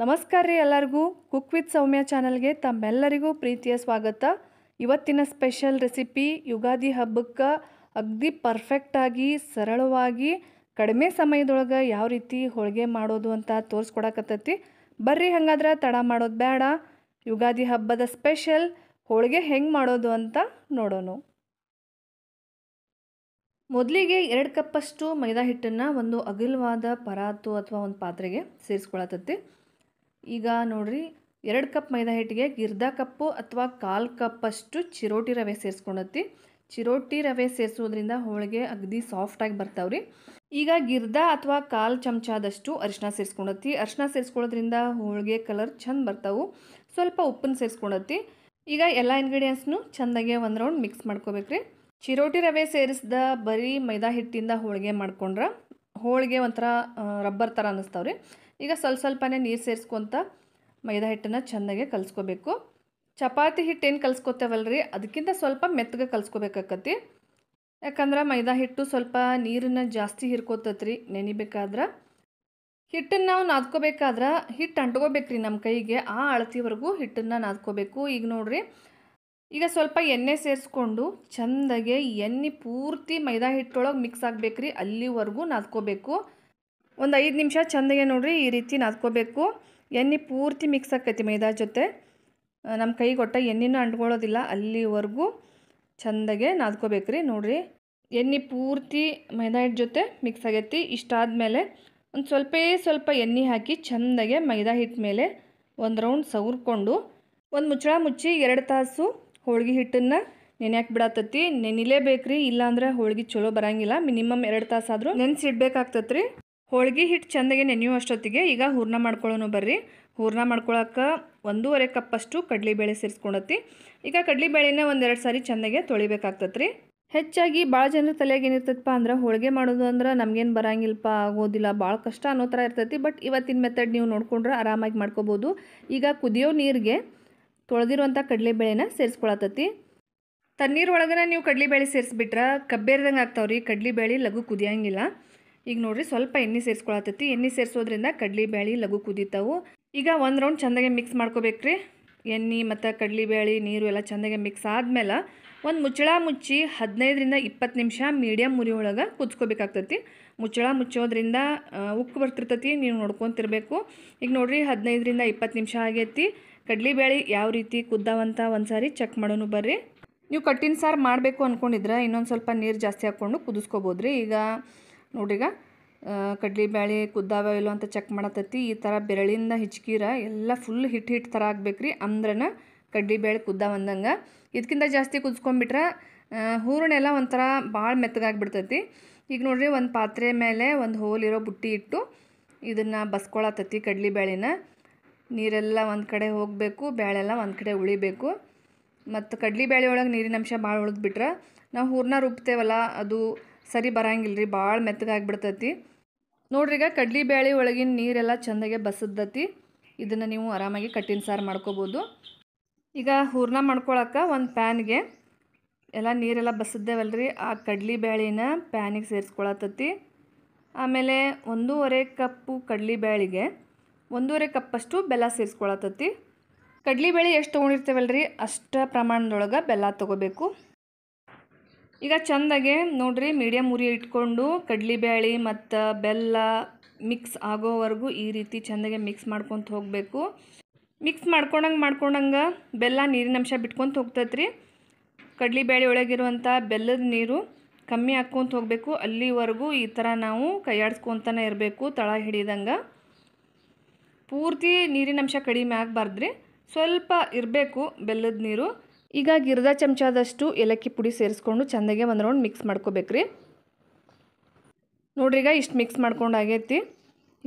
ನಮಸ್ಕಾರ ರೀ ಎಲ್ಲರಿಗೂ ಕುಕ್ ವಿತ್ ಸೌಮ್ಯ ಚಾನಲ್ಗೆ ತಮ್ಮೆಲ್ಲರಿಗೂ ಪ್ರೀತಿಯ ಸ್ವಾಗತ ಇವತ್ತಿನ ಸ್ಪೆಷಲ್ ರೆಸಿಪಿ ಯುಗಾದಿ ಹಬ್ಬಕ್ಕೆ ಅಗ್ದಿ ಪರ್ಫೆಕ್ಟಾಗಿ ಸರಳವಾಗಿ ಕಡಿಮೆ ಸಮಯದೊಳಗೆ ಯಾವ ರೀತಿ ಹೋಳಿಗೆ ಮಾಡೋದು ಅಂತ ತೋರಿಸ್ಕೊಡಕತ್ತೈತಿ ಬರ್ರಿ ಹಂಗಾದ್ರೆ ತಡ ಮಾಡೋದು ಬೇಡ ಯುಗಾದಿ ಹಬ್ಬದ ಸ್ಪೆಷಲ್ ಹೋಳಿಗೆ ಹೆಂಗೆ ಮಾಡೋದು ಅಂತ ನೋಡೋಣ ಮೊದಲಿಗೆ ಎರಡು ಕಪ್ಪಷ್ಟು ಮೈದಾ ಹಿಟ್ಟನ್ನು ಒಂದು ಅಗಲವಾದ ಪರಾತು ಅಥವಾ ಒಂದು ಪಾತ್ರೆಗೆ ಸೇರಿಸ್ಕೊಳತ್ತೈತಿ ಈಗ ನೋಡಿರಿ ಎರಡು ಕಪ್ ಮೈದಾ ಹಿಟ್ಟಿಗೆ ಗಿರ್ಧ ಕಪ್ಪು ಅಥವಾ ಕಾಲು ಕಪ್ಪಷ್ಟು ಚಿರೋಟಿ ರವೆ ಸೇರಿಸ್ಕೊಂಡತ್ತಿ ಚಿರೋಟಿ ರವೆ ಸೇರಿಸೋದ್ರಿಂದ ಹೋಳಿಗೆ ಅಗದಿ ಸಾಫ್ಟಾಗಿ ಬರ್ತಾವ್ರಿ ಈಗ ಗಿರ್ಧ ಅಥವಾ ಕಾಲು ಚಮಚದಷ್ಟು ಅರಿಶಿನ ಸೇರಿಸ್ಕೊಂಡತ್ತಿ ಅರಿಶಿನ ಸೇರಿಸ್ಕೊಳ್ಳೋದ್ರಿಂದ ಹೋಳಿಗೆ ಕಲರ್ ಚೆಂದ ಬರ್ತಾವು ಸ್ವಲ್ಪ ಉಪ್ಪನ್ನು ಸೇರಿಸ್ಕೊಂಡತ್ತಿ ಈಗ ಎಲ್ಲ ಇಂಗ್ರೀಡಿಯೆಂಟ್ಸ್ನು ಚೆಂದಾಗೆ ಒಂದು ರೌಂಡ್ ಮಿಕ್ಸ್ ಮಾಡ್ಕೋಬೇಕ್ರಿ ಚಿರೋಟಿ ರವೆ ಸೇರಿಸಿದ ಬರೀ ಮೈದಾ ಹಿಟ್ಟಿಂದ ಹೋಳಿಗೆ ಮಾಡ್ಕೊಂಡ್ರೆ ಹೋಳಿಗೆ ಒಂಥರ ರಬ್ಬರ್ ಥರ ರೀ ಈಗ ಸ್ವಲ್ಪ ಸ್ವಲ್ಪನೇ ನೀರು ಸೇರಿಸ್ಕೊತ ಮೈದಾ ಹಿಟ್ಟನ್ನು ಚೆನ್ನಾಗೆ ಕಲಿಸ್ಕೋಬೇಕು ಚಪಾತಿ ಹಿಟ್ಟು ಏನು ರೀ ಅದಕ್ಕಿಂತ ಸ್ವಲ್ಪ ಮೆತ್ತಗೆ ಕಲಿಸ್ಕೋಬೇಕಾಕತಿ ಯಾಕಂದ್ರೆ ಮೈದಾ ಹಿಟ್ಟು ಸ್ವಲ್ಪ ನೀರನ್ನು ಜಾಸ್ತಿ ಹಿರ್ಕೋತತ್ರಿ ನೆನಿಬೇಕಾದ್ರೆ ಹಿಟ್ಟನ್ನು ನಾವು ನಾದ್ಕೋಬೇಕಾದ್ರೆ ಹಿಟ್ಟು ಅಂಟ್ಕೋಬೇಕ್ರಿ ನಮ್ಮ ಕೈಗೆ ಆ ಅಳತಿವರೆಗೂ ಹಿಟ್ಟನ್ನು ನಾದ್ಕೋಬೇಕು ಈಗ ನೋಡಿರಿ ಈಗ ಸ್ವಲ್ಪ ಎಣ್ಣೆ ಸೇರಿಸ್ಕೊಂಡು ಚಂದಗೆ ಎಣ್ಣೆ ಪೂರ್ತಿ ಮೈದಾ ಹಿಟ್ಟೊಳಗೆ ಮಿಕ್ಸ್ ಆಗಬೇಕ್ರಿ ಅಲ್ಲಿವರೆಗೂ ನಾದ್ಕೋಬೇಕು ಒಂದು ಐದು ನಿಮಿಷ ಚಂದಗೆ ನೋಡಿರಿ ಈ ರೀತಿ ನಾದ್ಕೋಬೇಕು ಎಣ್ಣೆ ಪೂರ್ತಿ ಮಿಕ್ಸ್ ಆಕೈತಿ ಮೈದಾ ಜೊತೆ ನಮ್ಮ ಕೊಟ್ಟ ಎಣ್ಣೆನೂ ಅಂಟ್ಕೊಳ್ಳೋದಿಲ್ಲ ಅಲ್ಲಿವರೆಗೂ ಚಂದಗೆ ನಾದ್ಕೋಬೇಕ್ರಿ ನೋಡಿರಿ ಎಣ್ಣೆ ಪೂರ್ತಿ ಮೈದಾ ಹಿಟ್ಟು ಜೊತೆ ಮಿಕ್ಸ್ ಆಗೈತಿ ಇಷ್ಟಾದಮೇಲೆ ಒಂದು ಸ್ವಲ್ಪ ಸ್ವಲ್ಪ ಎಣ್ಣೆ ಹಾಕಿ ಚಂದಗೆ ಮೈದಾ ಹಿಟ್ಟು ಮೇಲೆ ಒಂದು ರೌಂಡ್ ಸವರ್ಕೊಂಡು ಒಂದು ಮುಚ್ಚಳ ಮುಚ್ಚಿ ಎರಡು ತಾಸು ಹೋಳ್ಗೆ ಹಿಟ್ಟನ್ನು ನೆನೆಯಕ್ಕೆ ಬಿಡತ್ತತಿ ನೆನಿಲೇಬೇಕ್ರಿ ಇಲ್ಲಾಂದ್ರೆ ಹೋಳ್ಗೆ ಚಲೋ ಬರಂಗಿಲ್ಲ ಮಿನಿಮಮ್ ಎರಡು ತಾಸಾದರೂ ನೆನೆಸಿಡ್ಬೇಕಾಗ್ತತ್ರಿ ಹೋಳ್ಗೆ ಹಿಟ್ಟು ಚೆಂದಾಗೆ ನೆನೆಯೋ ಅಷ್ಟೊತ್ತಿಗೆ ಈಗ ಹೂರ್ಣ ಮಾಡ್ಕೊಳ್ಳೋನು ಬರ್ರಿ ಹೂರ್ಣ ಮಾಡ್ಕೊಳಕ್ಕೆ ಒಂದೂವರೆ ಕಪ್ಪಷ್ಟು ಬೇಳೆ ಸೇರಿಸ್ಕೊಂಡತಿ ಈಗ ಕಡಲಿಬೇಳೆನ ಒಂದೆರಡು ಸಾರಿ ಚೆಂದಾಗೆ ತೊಳಿಬೇಕಾಗ್ತತ್ರಿ ಹೆಚ್ಚಾಗಿ ಭಾಳ ಜನರ ತಲೆಯಾಗ ಅಂದ್ರೆ ಹೋಳಿಗೆ ಮಾಡೋದು ಅಂದ್ರೆ ನಮ್ಗೇನು ಬರಂಗಿಲ್ಲಪ್ಪ ಆಗೋದಿಲ್ಲ ಭಾಳ ಕಷ್ಟ ಅನ್ನೋ ಥರ ಇರ್ತೈತಿ ಬಟ್ ಇವತ್ತಿನ ಮೆಥಡ್ ನೀವು ನೋಡ್ಕೊಂಡ್ರೆ ಆರಾಮಾಗಿ ಮಾಡ್ಕೋಬೋದು ಈಗ ಕುದಿಯೋ ನೀರಿಗೆ ತೊಳೆದಿರುವಂಥ ಕಡಲೆಬೇಳೆನ ಸೇರಿಸ್ಕೊಳತ್ತತಿ ತಣ್ಣೀರು ಒಳಗನ ನೀವು ಬೇಳೆ ಸೇರಿಸ್ಬಿಟ್ರೆ ಕಬ್ಬೇರ್ದಂಗೆ ಆಗ್ತಾವ್ರಿ ಬೇಳೆ ಲಘು ಕುದಿಯಂಗಿಲ್ಲ ಈಗ ನೋಡ್ರಿ ಸ್ವಲ್ಪ ಎಣ್ಣೆ ಸೇರಿಸ್ಕೊಳತತಿ ಎಣ್ಣೆ ಸೇರಿಸೋದ್ರಿಂದ ಬೇಳೆ ಲಘು ಕುದಿತಾವು ಈಗ ಒಂದು ರೌಂಡ್ ಚೆಂದಾಗೆ ಮಿಕ್ಸ್ ರೀ ಎಣ್ಣೆ ಮತ್ತು ಕಡಲೆಬೇಳೆ ನೀರು ಎಲ್ಲ ಚೆಂದಾಗೆ ಮಿಕ್ಸ್ ಆದಮೇಲೆ ಒಂದು ಮುಚ್ಚಳ ಮುಚ್ಚಿ ಹದಿನೈದರಿಂದ ಇಪ್ಪತ್ತು ನಿಮಿಷ ಮೀಡಿಯಮ್ ಮುರಿ ಒಳಗೆ ಕುದಿಸ್ಕೋಬೇಕಾಗ್ತತಿ ಮುಚ್ಚಳ ಮುಚ್ಚೋದ್ರಿಂದ ಉಕ್ಕು ಬರ್ತಿರ್ತತಿ ನೀವು ನೋಡ್ಕೊತಿರ್ಬೇಕು ಈಗ ನೋಡಿರಿ ಹದಿನೈದರಿಂದ ಇಪ್ಪತ್ತು ನಿಮಿಷ ಆಗೈತಿ ಬೇಳೆ ಯಾವ ರೀತಿ ಕುದ್ದಾವಂತ ಒಂದು ಸಾರಿ ಚೆಕ್ ಮಾಡೋನು ಬರ್ರಿ ನೀವು ಕಟ್ಟಿನ ಸಾರು ಮಾಡಬೇಕು ಅಂದ್ಕೊಂಡಿದ್ರೆ ಇನ್ನೊಂದು ಸ್ವಲ್ಪ ನೀರು ಜಾಸ್ತಿ ಹಾಕ್ಕೊಂಡು ಕುದಿಸ್ಕೋಬೋದ್ರಿ ರೀ ಈಗ ಕಡ್ಲಿ ಬ್ಯಾಳಿ ಕುದ್ದಾವ ಇಲ್ಲೋ ಅಂತ ಚೆಕ್ ಮಾಡತ್ತೈತಿ ಈ ಥರ ಬೆರಳಿಂದ ಹಿಚ್ಕೀರ ಎಲ್ಲ ಫುಲ್ ಹಿಟ್ ಹಿಟ್ ಥರ ಆಗ್ಬೇಕು ರೀ ಅಂದ್ರನ ಬೇಳೆ ಕುದ್ದಾವ ಅಂದಂಗೆ ಇದಕ್ಕಿಂತ ಜಾಸ್ತಿ ಕುದಿಸ್ಕೊಂಡ್ಬಿಟ್ರೆ ಹೂರಣೆಲ್ಲ ಒಂಥರ ಭಾಳ ಮೆತ್ತಗಾಗ್ಬಿಡ್ತೈತಿ ಈಗ ನೋಡಿರಿ ಒಂದು ಪಾತ್ರೆ ಮೇಲೆ ಒಂದು ಹೋಲಿರೋ ಬುಟ್ಟಿ ಇಟ್ಟು ಇದನ್ನು ಬಸ್ಕೊಳತ್ತೈತಿ ಬೇಳೆನ ನೀರೆಲ್ಲ ಒಂದು ಕಡೆ ಹೋಗಬೇಕು ಬೇಳೆಲ್ಲ ಒಂದು ಕಡೆ ಉಳಿಬೇಕು ಮತ್ತು ಬ್ಯಾಳೆ ಒಳಗೆ ನೀರಿನ ಅಂಶ ಭಾಳ ಉಳಿದ್ಬಿಟ್ರೆ ನಾವು ಹೂರ್ನ ರುಬ್ತೇವಲ್ಲ ಅದು ಸರಿ ಬರಂಗಿಲ್ಲ ರೀ ಭಾಳ ಮೆತ್ತಗಾಗ್ಬಿಡ್ತೈತಿ ನೋಡ್ರಿ ಈಗ ಬ್ಯಾಳಿ ಒಳಗಿನ ನೀರೆಲ್ಲ ಚೆಂದಾಗೆ ಬಸದ್ದತಿ ಇದನ್ನು ನೀವು ಆರಾಮಾಗಿ ಕಟ್ಟಿನ ಸಾರು ಮಾಡ್ಕೋಬೋದು ಈಗ ಹೂರ್ಣ ಮಾಡ್ಕೊಳಕ್ಕೆ ಒಂದು ಪ್ಯಾನ್ಗೆ ಎಲ್ಲ ನೀರೆಲ್ಲ ರೀ ಆ ಕಡ್ಲಿ ಬ್ಯಾಳಿನ ಪ್ಯಾನಿಗೆ ಸೇರಿಸ್ಕೊಳತ್ತತಿ ಆಮೇಲೆ ಒಂದೂವರೆ ಕಪ್ಪು ಕಡ್ಲಿ ಬ್ಯಾಳಿಗೆ ಒಂದೂವರೆ ಕಪ್ಪಷ್ಟು ಬೆಲ್ಲ ಸೇರಿಸ್ಕೊಳತತಿ ಬೇಳೆ ಎಷ್ಟು ತೊಗೊಂಡಿರ್ತೇವಲ್ಲ ರೀ ಅಷ್ಟು ಪ್ರಮಾಣದೊಳಗೆ ಬೆಲ್ಲ ತೊಗೋಬೇಕು ಈಗ ಚೆಂದಾಗೆ ನೋಡಿರಿ ಮೀಡಿಯಮ್ ಉರಿ ಇಟ್ಕೊಂಡು ಬ್ಯಾಳಿ ಮತ್ತು ಬೆಲ್ಲ ಮಿಕ್ಸ್ ಆಗೋವರೆಗೂ ಈ ರೀತಿ ಚೆಂದಾಗೆ ಮಿಕ್ಸ್ ಮಾಡ್ಕೊತ ಹೋಗಬೇಕು ಮಿಕ್ಸ್ ಮಾಡ್ಕೊಂಡಂಗೆ ಮಾಡ್ಕೊಂಡಂಗೆ ಬೆಲ್ಲ ನೀರಿನ ಅಂಶ ಬಿಟ್ಕೊತ ಹೋಗ್ತೈತ್ರಿ ಕಡಲೆಬೇಳೆ ಒಳಗಿರುವಂಥ ಬೆಲ್ಲದ ನೀರು ಕಮ್ಮಿ ಹಾಕ್ಕೊತ ಹೋಗಬೇಕು ಅಲ್ಲಿವರೆಗೂ ಈ ಥರ ನಾವು ಕೈಯಾಡಿಸ್ಕೊತಾನೆ ಇರಬೇಕು ತಳ ಹಿಡಿದಂಗೆ ಪೂರ್ತಿ ನೀರಿನಂಶ ಕಡಿಮೆ ಆಗಬಾರ್ದ್ರಿ ಸ್ವಲ್ಪ ಇರಬೇಕು ಬೆಲ್ಲದ ನೀರು ಈಗ ಗಿರ್ದ ಚಮಚದಷ್ಟು ಏಲಕ್ಕಿ ಪುಡಿ ಸೇರಿಸ್ಕೊಂಡು ಚೆಂದಾಗೆ ಒಂದು ರೌಂಡ್ ಮಿಕ್ಸ್ ಮಾಡ್ಕೋಬೇಕ್ರಿ ನೋಡ್ರಿ ಈಗ ಇಷ್ಟು ಮಿಕ್ಸ್ ಮಾಡ್ಕೊಂಡು ಆಗೈತಿ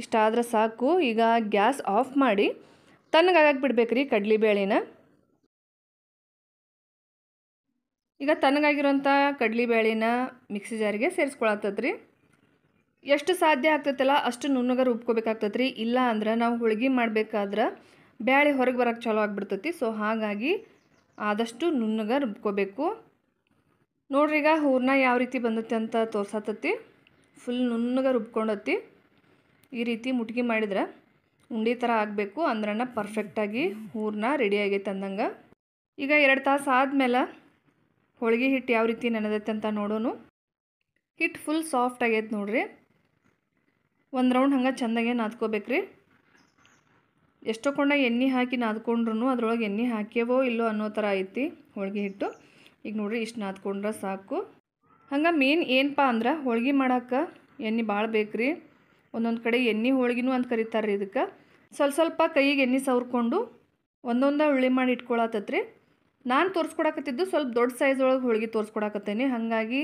ಇಷ್ಟಾದ್ರೆ ಸಾಕು ಈಗ ಗ್ಯಾಸ್ ಆಫ್ ಮಾಡಿ ತಣ್ಣಗಾಗಕ್ಕೆ ರೀ ಕಡ್ಲಿ ಈಗ ತಣ್ಣಗಾಗಿರೋಂಥ ಕಡ್ಲಿ ಮಿಕ್ಸಿ ಜಾರಿಗೆ ಸೇರಿಸ್ಕೊಳತ್ತದ್ರಿ ಎಷ್ಟು ಸಾಧ್ಯ ಆಗ್ತೈತಲ್ಲ ಅಷ್ಟು ನುಣ್ಣಗೆ ರುಬ್ಕೋಬೇಕಾಗ್ತೈತೆ ರೀ ಇಲ್ಲ ಅಂದ್ರೆ ನಾವು ಹೋಳಿಗೆ ಮಾಡಬೇಕಾದ್ರೆ ಬ್ಯಾಳಿ ಹೊರಗೆ ಬರೋಕ್ಕೆ ಚಲೋ ಆಗಿಬಿಡ್ತೈತಿ ಸೊ ಹಾಗಾಗಿ ಆದಷ್ಟು ನುಣ್ಣಗೆ ರುಬ್ಕೋಬೇಕು ನೋಡ್ರಿ ಈಗ ಹೂರ್ನ ಯಾವ ರೀತಿ ಬಂದತ್ತೆ ಅಂತ ತೋರ್ಸತ್ತತಿ ಫುಲ್ ನುಣ್ಣಗೆ ರುಬ್ಕೊಂಡತಿ ಈ ರೀತಿ ಮುಟ್ಗಿ ಮಾಡಿದ್ರೆ ಉಂಡಿ ಥರ ಆಗಬೇಕು ಅಂದ್ರನ ಪರ್ಫೆಕ್ಟಾಗಿ ಹೂರನ್ನ ರೆಡಿ ಆಗೈತೆ ಅಂದಂಗೆ ಈಗ ಎರಡು ತಾಸು ಆದಮೇಲೆ ಹೋಳಿಗೆ ಹಿಟ್ಟು ಯಾವ ರೀತಿ ನೆನೆದೈತೆ ಅಂತ ನೋಡೋನು ಹಿಟ್ಟು ಫುಲ್ ಸಾಫ್ಟ್ ಆಗೈತೆ ನೋಡ್ರಿ ಒಂದು ರೌಂಡ್ ಹಂಗೆ ಚೆಂದಾಗೆ ರೀ ಎಷ್ಟೋ ಕೊಂಡಾಗ ಎಣ್ಣೆ ಹಾಕಿ ನಾದ್ಕೊಂಡ್ರೂ ಅದ್ರೊಳಗೆ ಎಣ್ಣೆ ಹಾಕ್ಯವೋ ಇಲ್ಲೋ ಅನ್ನೋ ಥರ ಐತಿ ಹೋಳಿಗೆ ಹಿಟ್ಟು ಈಗ ನೋಡಿರಿ ಇಷ್ಟು ನಾದ್ಕೊಂಡ್ರೆ ಸಾಕು ಹಂಗೆ ಮೇನ್ ಏನಪ್ಪ ಅಂದ್ರೆ ಹೋಳ್ಗೆ ಮಾಡೋಕ್ಕೆ ಎಣ್ಣೆ ಭಾಳ ಬೇಕ್ರಿ ಒಂದೊಂದು ಕಡೆ ಎಣ್ಣೆ ಹೋಳ್ಗಿನೂ ಅಂತ ಕರೀತಾರೆ ಇದಕ್ಕೆ ಸ್ವಲ್ಪ ಸ್ವಲ್ಪ ಕೈಗೆ ಎಣ್ಣೆ ಸವರ್ಕೊಂಡು ಒಂದೊಂದೇ ಹುಳಿ ಮಾಡಿ ಇಟ್ಕೊಳತ್ತತ್ರಿ ನಾನು ತೋರಿಸ್ಕೊಡಕತ್ತಿದ್ದು ಸ್ವಲ್ಪ ದೊಡ್ಡ ಸೈಜ್ ಒಳಗೆ ಹೋಳಿಗೆ ತೋರಿಸ್ಕೊಡಕತ್ತೇನೆ ಹಾಗಾಗಿ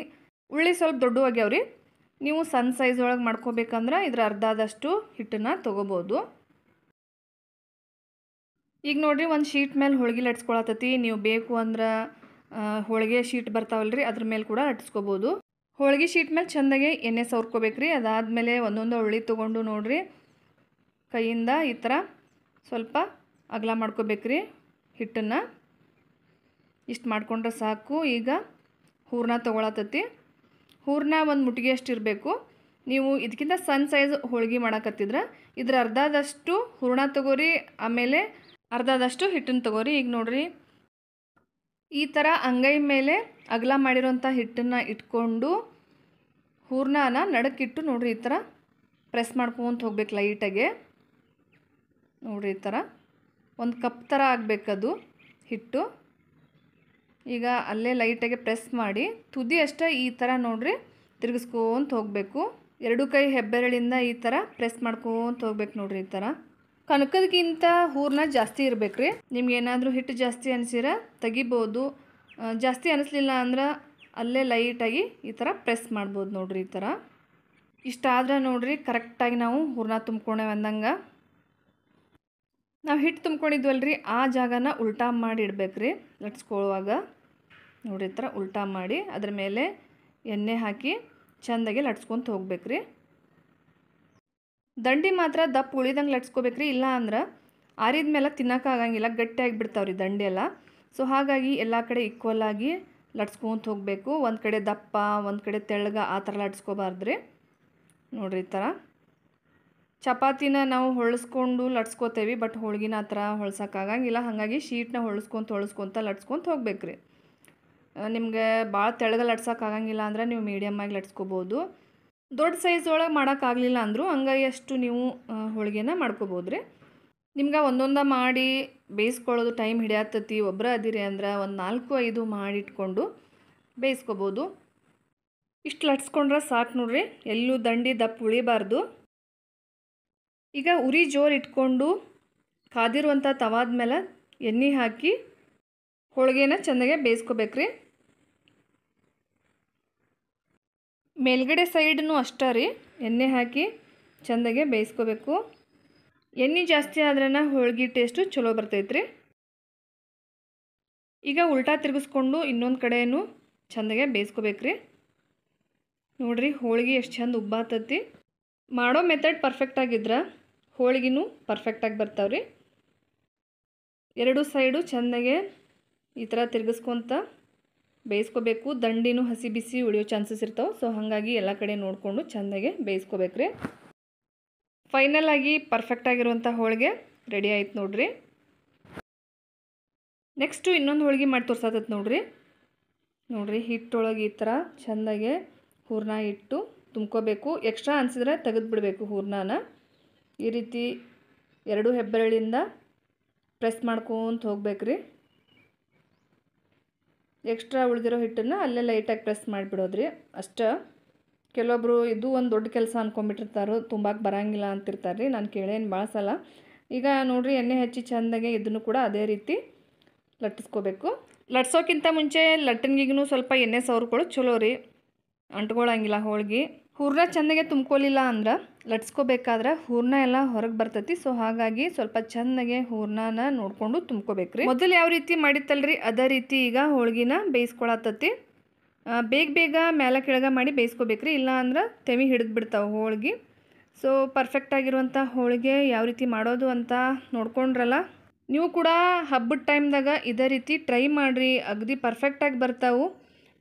ಉಳ್ಳಿ ಸ್ವಲ್ಪ ದೊಡ್ಡವಾಗ್ಯಾವ್ರಿ ನೀವು ಸಣ್ಣ ಸೈಜ್ ಒಳಗೆ ಮಾಡ್ಕೋಬೇಕಂದ್ರೆ ಇದರ ಅರ್ಧದಷ್ಟು ಹಿಟ್ಟನ್ನು ತೊಗೋಬೋದು ಈಗ ನೋಡಿರಿ ಒಂದು ಶೀಟ್ ಮೇಲೆ ಹೋಳಿಗೆ ಲಟ್ಸ್ಕೊಳತತಿ ನೀವು ಬೇಕು ಅಂದ್ರೆ ಹೋಳಿಗೆ ಶೀಟ್ ಬರ್ತಾವಲ್ರಿ ಅದ್ರ ಮೇಲೆ ಕೂಡ ಲಟ್ಸ್ಕೋಬೋದು ಹೋಳಿಗೆ ಶೀಟ್ ಮೇಲೆ ಚೆಂದಾಗೆ ಎಣ್ಣೆ ಸವರ್ಕೋಬೇಕ್ರಿ ಅದಾದಮೇಲೆ ಒಂದೊಂದು ಹುಳಿ ತೊಗೊಂಡು ನೋಡಿರಿ ಕೈಯಿಂದ ಈ ಥರ ಸ್ವಲ್ಪ ಅಗಲ ಮಾಡ್ಕೋಬೇಕ್ರಿ ಹಿಟ್ಟನ್ನು ಇಷ್ಟು ಮಾಡಿಕೊಂಡ್ರೆ ಸಾಕು ಈಗ ಹೂರಣ ತೊಗೊಳತತಿ ಹೂರ್ನ ಒಂದು ಮುಟ್ಟಿಗೆಯಷ್ಟು ಇರಬೇಕು ನೀವು ಇದಕ್ಕಿಂತ ಸಣ್ಣ ಸೈಜ್ ಹೋಳಿಗೆ ಮಾಡಕತ್ತಿದ್ರೆ ಇದ್ರ ಅರ್ಧದಷ್ಟು ಹೂರ್ಣ ತಗೋರಿ ಆಮೇಲೆ ಅರ್ಧದಷ್ಟು ಹಿಟ್ಟನ್ನು ತಗೋರಿ ಈಗ ನೋಡ್ರಿ ಈ ಥರ ಅಂಗೈ ಮೇಲೆ ಅಗಲ ಮಾಡಿರೋಂಥ ಹಿಟ್ಟನ್ನು ಇಟ್ಕೊಂಡು ಹೂರ್ಣನ ನಡಕ್ಕಿಟ್ಟು ನೋಡ್ರಿ ಈ ಥರ ಪ್ರೆಸ್ ಮಾಡ್ಕೊಂತ ಹೋಗ್ಬೇಕು ಲೈಟಾಗೆ ನೋಡ್ರಿ ಈ ಥರ ಒಂದು ಕಪ್ ಥರ ಆಗಬೇಕದು ಹಿಟ್ಟು ಈಗ ಅಲ್ಲೇ ಲೈಟಾಗಿ ಪ್ರೆಸ್ ಮಾಡಿ ತುದಿ ಅಷ್ಟೇ ಈ ಥರ ನೋಡ್ರಿ ತಿರುಗಿಸ್ಕೊಂತ ಹೋಗಬೇಕು ಎರಡು ಕೈ ಹೆಬ್ಬೆರಳಿಂದ ಈ ಥರ ಪ್ರೆಸ್ ಮಾಡ್ಕೊಂತ ಹೋಗ್ಬೇಕು ನೋಡ್ರಿ ಈ ಥರ ಕನಕದಕ್ಕಿಂತ ಹೂರ್ನ ಜಾಸ್ತಿ ಇರಬೇಕು ರೀ ಏನಾದರೂ ಹಿಟ್ಟು ಜಾಸ್ತಿ ಅನಿಸಿರ ತೆಗಿಬೋದು ಜಾಸ್ತಿ ಅನಿಸ್ಲಿಲ್ಲ ಅಂದ್ರೆ ಅಲ್ಲೇ ಲೈಟಾಗಿ ಈ ಥರ ಪ್ರೆಸ್ ಮಾಡ್ಬೋದು ನೋಡ್ರಿ ಈ ಥರ ಇಷ್ಟಾದ್ರೆ ನೋಡ್ರಿ ಕರೆಕ್ಟಾಗಿ ನಾವು ಹೂರ್ನ ತುಂಬ್ಕೊಂಡೇವೆ ಅಂದಂಗೆ ನಾವು ಹಿಟ್ಟು ತುಂಬ್ಕೊಂಡಿದ್ವಲ್ರಿ ಆ ಜಾಗನ ಉಲ್ಟಾ ಮಾಡಿ ರೀ ಲಟ್ಸ್ಕೊಳ್ಳುವಾಗ ನೋಡ್ರಿ ಥರ ಉಲ್ಟಾ ಮಾಡಿ ಅದ್ರ ಮೇಲೆ ಎಣ್ಣೆ ಹಾಕಿ ಚೆಂದಾಗಿ ಹೋಗ್ಬೇಕು ರೀ ದಂಡಿ ಮಾತ್ರ ದಪ್ಪ ಉಳಿದಂಗೆ ರೀ ಇಲ್ಲ ಅಂದ್ರೆ ಆರಿದ ಮೇಲೆ ತಿನ್ನೋಕ್ಕಾಗಂಗಿಲ್ಲ ಗಟ್ಟಿಯಾಗಿ ಬಿಡ್ತಾವ್ರಿ ದಂಡಿ ಎಲ್ಲ ಸೊ ಹಾಗಾಗಿ ಎಲ್ಲ ಕಡೆ ಈಕ್ವಲ್ ಆಗಿ ಲಟ್ಸ್ಕೊತ ಹೋಗಬೇಕು ಒಂದು ಕಡೆ ದಪ್ಪ ಒಂದು ಕಡೆ ತೆಳ್ಳಗ ಆ ಥರ ರೀ ನೋಡ್ರಿ ಈ ಥರ ಚಪಾತಿನ ನಾವು ಹೊಳಸ್ಕೊಂಡು ಲಟ್ಸ್ಕೊತೇವಿ ಬಟ್ ಹೋಳ್ಗಿನ ಹತ್ರ ಹೊಳ್ಸೋಕ್ಕಾಗಂಗಿಲ್ಲ ಹಾಗಾಗಿ ಶೀಟ್ನ ಹೊಳ್ಸ್ಕೊಂತ ಹೊಳಸ್ಕೊಂತ ಲಟ್ಸ್ಕೊಂತ ಹೋಗ್ಬೇಕು ರೀ ನಿಮಗೆ ಭಾಳ ತೆಳಗೆ ಲಟ್ಸೋಕ್ಕಾಗಂಗಿಲ್ಲ ಅಂದ್ರೆ ನೀವು ಆಗಿ ಲಟ್ಸ್ಕೊಬೋದು ದೊಡ್ಡ ಸೈಜ್ ಒಳಗೆ ಮಾಡೋಕ್ಕಾಗಲಿಲ್ಲ ಅಂದರೂ ಹಂಗಾಗಿ ಅಷ್ಟು ನೀವು ಹೋಳಿಗೆನ ಮಾಡ್ಕೋಬೋದು ರೀ ನಿಮ್ಗೆ ಒಂದೊಂದ ಮಾಡಿ ಬೇಯಿಸ್ಕೊಳ್ಳೋದು ಟೈಮ್ ಹಿಡಿಯತ್ತತಿ ಒಬ್ಬರ ಅದಿರಿ ಅಂದ್ರೆ ಒಂದು ನಾಲ್ಕು ಐದು ಮಾಡಿಟ್ಕೊಂಡು ಬೇಯಿಸ್ಕೊಬೋದು ಇಷ್ಟು ಲಟ್ಸ್ಕೊಂಡ್ರೆ ಸಾಕು ನೋಡ್ರಿ ಎಲ್ಲೂ ದಂಡಿ ದಪ್ಪ ಉಳಿಬಾರ್ದು ಈಗ ಉರಿ ಜೋರು ಇಟ್ಕೊಂಡು ಕಾದಿರುವಂಥ ತವಾದ ಮೇಲೆ ಎಣ್ಣೆ ಹಾಕಿ ಹೋಳಿಗೆನ ಚೆನ್ನಾಗೆ ಬೇಯಿಸ್ಕೋಬೇಕ್ರಿ ಮೇಲ್ಗಡೆ ಸೈಡ್ನು ಅಷ್ಟ ರೀ ಎಣ್ಣೆ ಹಾಕಿ ಚೆಂದಾಗೆ ಬೇಯಿಸ್ಕೋಬೇಕು ಎಣ್ಣೆ ಜಾಸ್ತಿ ಆದ್ರೆ ಹೋಳ್ಗೆ ಟೇಸ್ಟು ಚಲೋ ಬರ್ತೈತ್ರಿ ಈಗ ಉಲ್ಟಾ ತಿರುಗಿಸ್ಕೊಂಡು ಇನ್ನೊಂದು ಕಡೆಯೂ ಚೆಂದಾಗೆ ಬೇಯಿಸ್ಕೋಬೇಕ್ರಿ ನೋಡಿರಿ ಹೋಳಿಗೆ ಎಷ್ಟು ಚೆಂದ ಉಬ್ಬಾತತಿ ಮಾಡೋ ಮೆಥಡ್ ಪರ್ಫೆಕ್ಟ್ ಹೋಳಿಗೆನೂ ಪರ್ಫೆಕ್ಟಾಗಿ ಬರ್ತಾವ್ರಿ ಎರಡು ಸೈಡು ಚೆನ್ನಾಗೆ ಈ ಥರ ತಿರ್ಗಿಸ್ಕೊತ ಬೇಯಿಸ್ಕೋಬೇಕು ದಂಡಿನೂ ಹಸಿ ಬಿಸಿ ಉಳಿಯೋ ಚಾನ್ಸಸ್ ಇರ್ತಾವೆ ಸೊ ಹಾಗಾಗಿ ಎಲ್ಲ ಕಡೆ ನೋಡಿಕೊಂಡು ಚೆಂದಾಗೆ ಬೇಯಿಸ್ಕೋಬೇಕ್ರಿ ಫೈನಲ್ ಆಗಿ ಪರ್ಫೆಕ್ಟ್ ಹೋಳಿಗೆ ರೆಡಿ ಆಯ್ತು ನೋಡ್ರಿ ನೆಕ್ಸ್ಟು ಇನ್ನೊಂದು ಹೋಳಿಗೆ ಮಾಡಿ ತೋರ್ಸತ್ತೈತೆ ನೋಡ್ರಿ ನೋಡಿರಿ ಹಿಟ್ಟೊಳಗೆ ಈ ಥರ ಚೆಂದಾಗೆ ಹೂರಣ ಇಟ್ಟು ತುಂಬ್ಕೋಬೇಕು ಎಕ್ಸ್ಟ್ರಾ ಅನಿಸಿದ್ರೆ ತೆಗೆದುಬಿಡಬೇಕು ಹೂರ್ಣನ ಈ ರೀತಿ ಎರಡು ಹೆಬ್ಬೆರಳಿಂದ ಪ್ರೆಸ್ ಮಾಡ್ಕೊತ ಹೋಗ್ಬೇಕ್ರಿ ರೀ ಎಕ್ಸ್ಟ್ರಾ ಉಳಿದಿರೋ ಹಿಟ್ಟನ್ನು ಅಲ್ಲೇ ಲೈಟಾಗಿ ಪ್ರೆಸ್ ಮಾಡಿಬಿಡೋದ್ರಿ ಅಷ್ಟ ಕೆಲವೊಬ್ಬರು ಇದು ಒಂದು ದೊಡ್ಡ ಕೆಲಸ ಅಂದ್ಕೊಂಬಿಟ್ಟಿರ್ತಾರೋ ತುಂಬಕ್ಕೆ ಬರೋಂಗಿಲ್ಲ ಅಂತಿರ್ತಾರೆ ರೀ ನಾನು ಕೇಳೇನು ಬಳಸಲ್ಲ ಈಗ ನೋಡಿರಿ ಎಣ್ಣೆ ಹೆಚ್ಚಿ ಚೆಂದಾಗೆ ಇದನ್ನು ಕೂಡ ಅದೇ ರೀತಿ ಲಟ್ಟಿಸ್ಕೋಬೇಕು ಲಟ್ಸೋಕ್ಕಿಂತ ಮುಂಚೆ ಲಟ್ಟನ್ಗಿಗೂ ಸ್ವಲ್ಪ ಎಣ್ಣೆ ಸವರ್ಕೊಳ್ಳೋದು ಚಲೋ ರೀ ಅಂಟ್ಕೊಳ್ಳೋಂಗಿಲ್ಲ ಹೋಳಿಗೆ ಹೂರ್ಣ ಚೆಂದಾಗೆ ತುಂಬ್ಕೊಳ್ಳಿಲ್ಲ ಅಂದ್ರೆ ಲಟ್ಸ್ಕೋಬೇಕಾದ್ರೆ ಹೂರ್ಣ ಎಲ್ಲ ಹೊರಗೆ ಬರ್ತೈತಿ ಸೊ ಹಾಗಾಗಿ ಸ್ವಲ್ಪ ಚೆಂದಾಗೆ ಹೂರ್ಣನ ನೋಡಿಕೊಂಡು ತುಂಬ್ಕೋಬೇಕ್ರಿ ಮೊದಲು ಯಾವ ರೀತಿ ಮಾಡಿತ್ತಲ್ರಿ ಅದೇ ರೀತಿ ಈಗ ಹೋಳ್ಗಿನ ಬೇಯಿಸ್ಕೊಳತ್ತತಿ ಬೇಗ ಬೇಗ ಮೇಲೆ ಕೆಳಗೆ ಮಾಡಿ ಬೇಯಿಸ್ಕೋಬೇಕ್ರಿ ಇಲ್ಲ ಅಂದ್ರೆ ತೆವಿ ಹಿಡಿದು ಬಿಡ್ತಾವೆ ಹೋಳಿಗೆ ಸೊ ಪರ್ಫೆಕ್ಟ್ ಆಗಿರುವಂಥ ಹೋಳಿಗೆ ಯಾವ ರೀತಿ ಮಾಡೋದು ಅಂತ ನೋಡ್ಕೊಂಡ್ರಲ್ಲ ನೀವು ಕೂಡ ಹಬ್ಬದ ಟೈಮ್ದಾಗ ಇದೇ ರೀತಿ ಟ್ರೈ ಮಾಡಿರಿ ಅಗದಿ ಪರ್ಫೆಕ್ಟಾಗಿ ಬರ್ತಾವೆ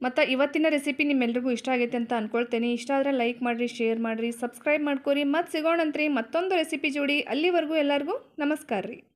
ಮತ್ತು ಇವತ್ತಿನ ರೆಸಿಪಿ ನಿಮ್ಮೆಲ್ರಿಗೂ ಇಷ್ಟ ಆಗೈತೆ ಅಂತ ಅಂದ್ಕೊಳ್ತೇನೆ ಇಷ್ಟ ಆದರೆ ಲೈಕ್ ಮಾಡಿರಿ ಶೇರ್ ಮಾಡಿರಿ ಸಬ್ಸ್ಕ್ರೈಬ್ ಮಾಡ್ಕೊರಿ ಮತ್ತು ಸಿಗೋಣಂತ್ರಿ ಮತ್ತೊಂದು ರೆಸಿಪಿ ಜೋಡಿ ಅಲ್ಲಿವರೆಗೂ ಎಲ್ಲರಿಗೂ ನಮಸ್ಕಾರ ರೀ